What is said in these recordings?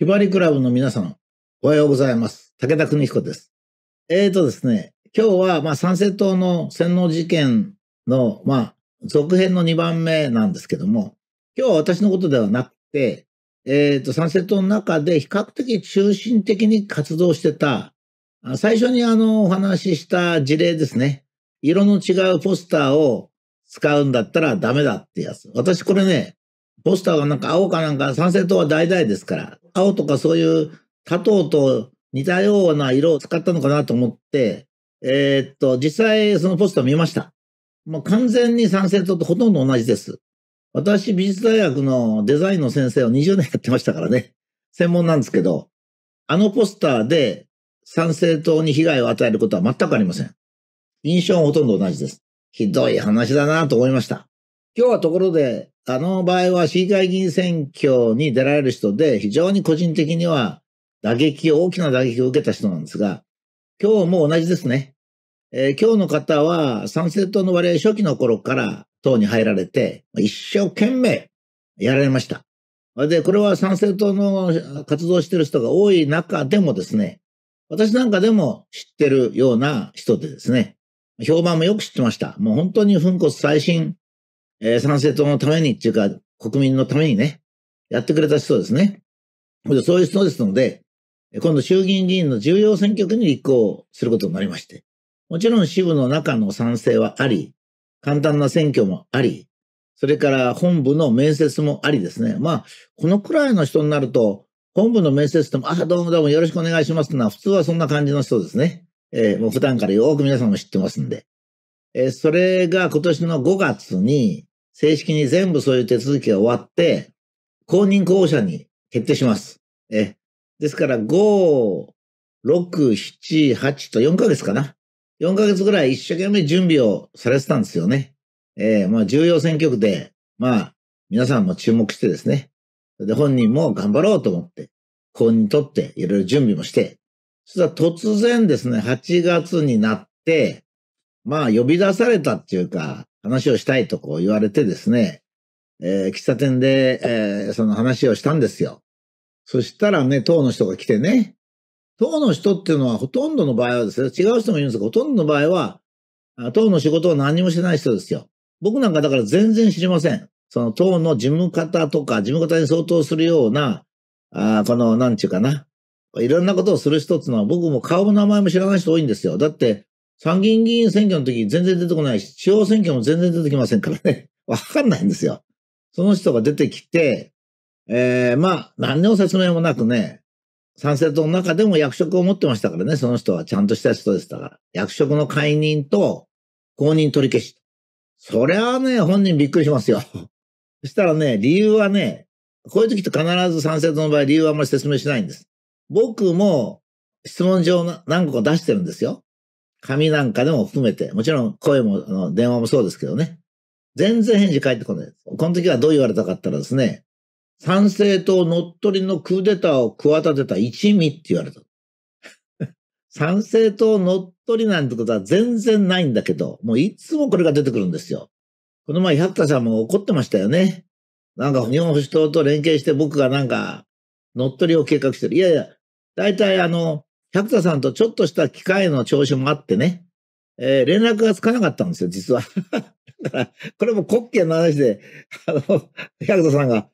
ひばりクラブの皆さん、おはようございます。武田邦彦です。えーとですね、今日は、まあ、参政党の洗脳事件の、まあ、続編の2番目なんですけども、今日は私のことではなくて、えーと、参政党の中で比較的中心的に活動してた、最初にあの、お話しした事例ですね。色の違うポスターを使うんだったらダメだってやつ。私これね、ポスターがなんか青かなんか、参政党は大々ですから、青とかそういう砂糖と似たような色を使ったのかなと思って、えー、っと、実際そのポスター見ました。もう完全に参党とほとんど同じです。私、美術大学のデザインの先生を20年やってましたからね。専門なんですけど、あのポスターで参政党に被害を与えることは全くありません。印象はほとんど同じです。ひどい話だなと思いました。今日はところで、あの場合は市議会議員選挙に出られる人で、非常に個人的には打撃を、大きな打撃を受けた人なんですが、今日も同じですね。えー、今日の方は参政党の割合初期の頃から党に入られて、一生懸命やられました。で、これは参政党の活動してる人が多い中でもですね、私なんかでも知ってるような人でですね、評判もよく知ってました。もう本当に粉骨最新えー、参政党のためにっていうか、国民のためにね、やってくれた人ですね。そういう人ですので、今度衆議院議員の重要選挙区に立候補することになりまして、もちろん支部の中の賛成はあり、簡単な選挙もあり、それから本部の面接もありですね。まあ、このくらいの人になると、本部の面接でも、あ、どうもどうもよろしくお願いしますというのは、普通はそんな感じの人ですね。えー、もう普段からよく皆さんも知ってますんで。えー、それが今年の5月に、正式に全部そういう手続きが終わって、公認候補者に決定します。え。ですから、5、6、7、8と4ヶ月かな。4ヶ月ぐらい一生懸命準備をされてたんですよね。えー、まあ重要選挙区で、まあ皆さんも注目してですね。で、本人も頑張ろうと思って、公認取っていろいろ準備もして、そしたら突然ですね、8月になって、まあ呼び出されたっていうか、話をしたいとこう言われてですね、えー、喫茶店で、えー、その話をしたんですよ。そしたらね、党の人が来てね、党の人っていうのはほとんどの場合はですね、違う人もいるんですけど、ほとんどの場合は、党の仕事を何もしてない人ですよ。僕なんかだから全然知りません。その党の事務方とか、事務方に相当するような、あこの、なんちゅうかな。いろんなことをする人っていうのは僕も顔も名前も知らない人多いんですよ。だって、参議院議員選挙の時全然出てこないし、地方選挙も全然出てきませんからね。わかんないんですよ。その人が出てきて、えー、まあ、何の説明もなくね、参政党の中でも役職を持ってましたからね、その人はちゃんとした人でしたから。役職の解任と公認取り消し。そりゃあね、本人びっくりしますよ。そしたらね、理由はね、こういう時って必ず参政党の場合、理由はあんまり説明しないんです。僕も質問状何個か出してるんですよ。紙なんかでも含めて、もちろん声も、あの、電話もそうですけどね。全然返事返ってこないです。この時はどう言われたかったらですね、賛成党乗っ取りのクーデターを企てた一味って言われた。賛成党乗っ取りなんてことは全然ないんだけど、もういつもこれが出てくるんですよ。この前、百田さんも怒ってましたよね。なんか日本保守党と連携して僕がなんか乗っ取りを計画してる。いやいや、大体あの、百田さんとちょっとした機会の調子もあってね、えー、連絡がつかなかったんですよ、実は。だから、これも国権の話で、あの、百田さんが、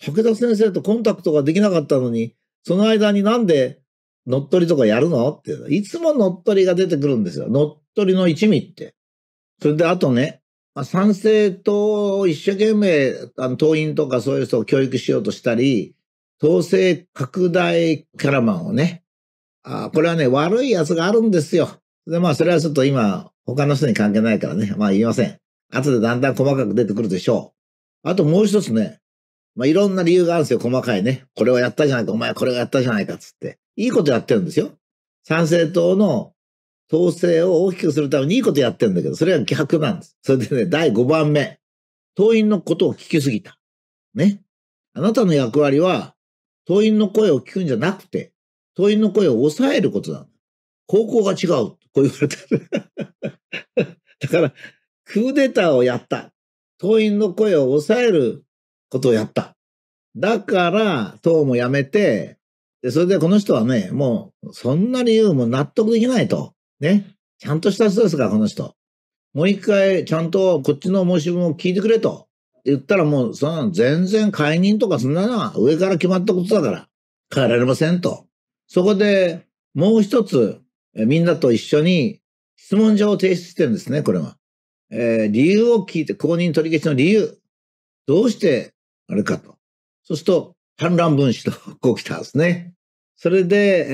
武田先生とコンタクトができなかったのに、その間になんで乗っ取りとかやるのって。いう。いつも乗っ取りが出てくるんですよ。乗っ取りの一味って。それであとね、まあ、賛成党を一生懸命あの党員とかそういう人を教育しようとしたり、党勢拡大キャラマンをね、あこれはね、悪いやつがあるんですよ。で、まあ、それはちょっと今、他の人に関係ないからね、まあ言いません。後でだんだん細かく出てくるでしょう。あともう一つね、まあいろんな理由があるんですよ、細かいね。これをやったじゃないか、お前これをやったじゃないか、つって。いいことやってるんですよ。参政党の統制を大きくするためにいいことやってるんだけど、それは逆なんです。それでね、第5番目。党員のことを聞きすぎた。ね。あなたの役割は、党員の声を聞くんじゃなくて、問いの声を抑えることだ。方向が違う。こう言われた。だから、クーデターをやった。党員の声を抑えることをやった。だから、党も辞めて、で、それでこの人はね、もう、そんな理由も納得できないと。ね。ちゃんとした人ですから、この人。もう一回、ちゃんとこっちの申し分を聞いてくれと。言ったらもう、そんなの全然解任とかそんなのは上から決まったことだから、変えられませんと。そこでもう一つ、みんなと一緒に質問状を提出してるんですね、これは。えー、理由を聞いて、公認取り消しの理由。どうしてあれかと。そうすると、反乱分子と こう来たんですね。それで、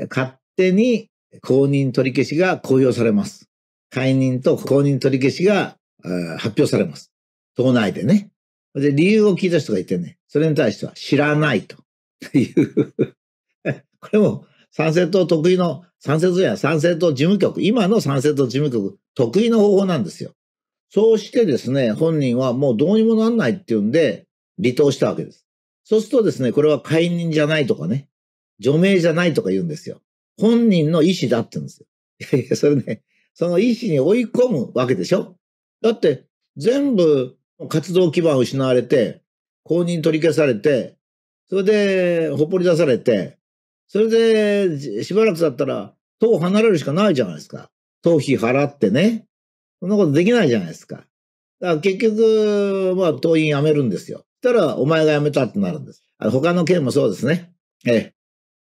えー、勝手に公認取り消しが公表されます。解任と公認取り消しが、えー、発表されます。党内でね。で、理由を聞いた人がいてね、それに対しては知らないというこれも参政党得意の、参政党や参政党事務局、今の参政党事務局、得意の方法なんですよ。そうしてですね、本人はもうどうにもなんないっていうんで、離党したわけです。そうするとですね、これは解任じゃないとかね、除名じゃないとか言うんですよ。本人の意思だって言うんですよ。いやいや、それね、その意思に追い込むわけでしょだって、全部活動基盤失われて、公認取り消されて、それで、ほっぽり出されて、それで、しばらく経ったら、党を離れるしかないじゃないですか。党費払ってね。そんなことできないじゃないですか。だから結局、まあ、党員辞めるんですよ。したら、お前が辞めたってなるんです。あ他の県もそうですね。ええ。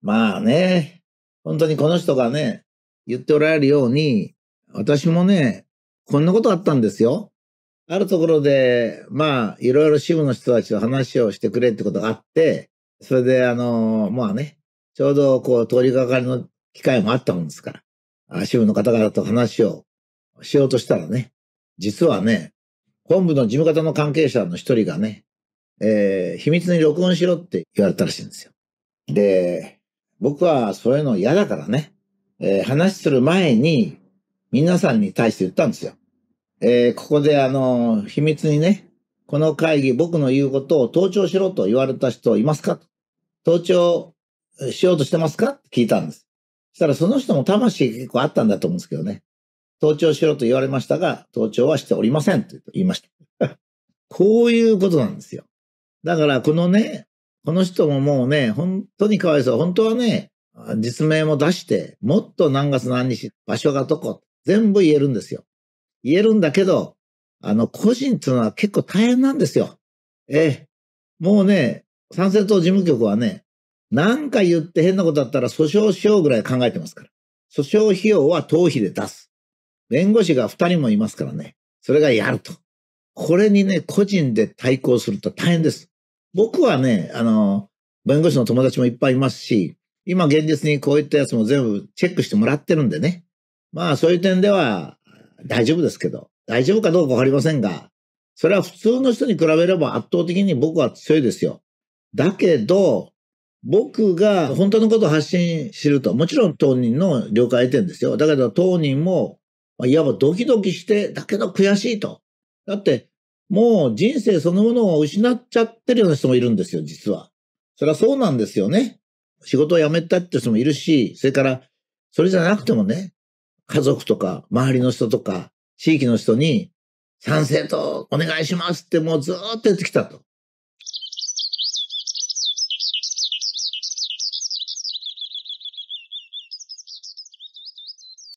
まあね、本当にこの人がね、言っておられるように、私もね、こんなことあったんですよ。あるところで、まあ、いろいろ支部の人たちと話をしてくれってことがあって、それで、あの、まあね、ちょうどこう通りがかりの機会もあったもんですから、支部の方々と話をしようとしたらね、実はね、本部の事務方の関係者の一人がね、えー、秘密に録音しろって言われたらしいんですよ。で、僕はそういうの嫌だからね、えー、話する前に皆さんに対して言ったんですよ。えー、ここであの、秘密にね、この会議、僕の言うことを盗聴しろと言われた人いますか盗聴しようとしてますかって聞いたんです。したらその人も魂結構あったんだと思うんですけどね。盗聴しろと言われましたが、盗聴はしておりませんと言いました。こういうことなんですよ。だからこのね、この人ももうね、本当にかわいそう。本当はね、実名も出して、もっと何月何日、場所がどこ、全部言えるんですよ。言えるんだけど、あの、個人っていうのは結構大変なんですよ。ええ。もうね、参政党事務局はね、なんか言って変なことだったら訴訟しようぐらい考えてますから。訴訟費用は党費で出す。弁護士が二人もいますからね。それがやると。これにね、個人で対抗すると大変です。僕はね、あの、弁護士の友達もいっぱいいますし、今現実にこういったやつも全部チェックしてもらってるんでね。まあそういう点では大丈夫ですけど、大丈夫かどうかわかりませんが、それは普通の人に比べれば圧倒的に僕は強いですよ。だけど、僕が本当のことを発信すると、もちろん当人の了解得てんですよ。だけど当人も、いわばドキドキして、だけど悔しいと。だって、もう人生そのものを失っちゃってるような人もいるんですよ、実は。それはそうなんですよね。仕事を辞めたって人もいるし、それから、それじゃなくてもね、家族とか、周りの人とか、地域の人に、賛成とお願いしますってもうずっと言ってきたと。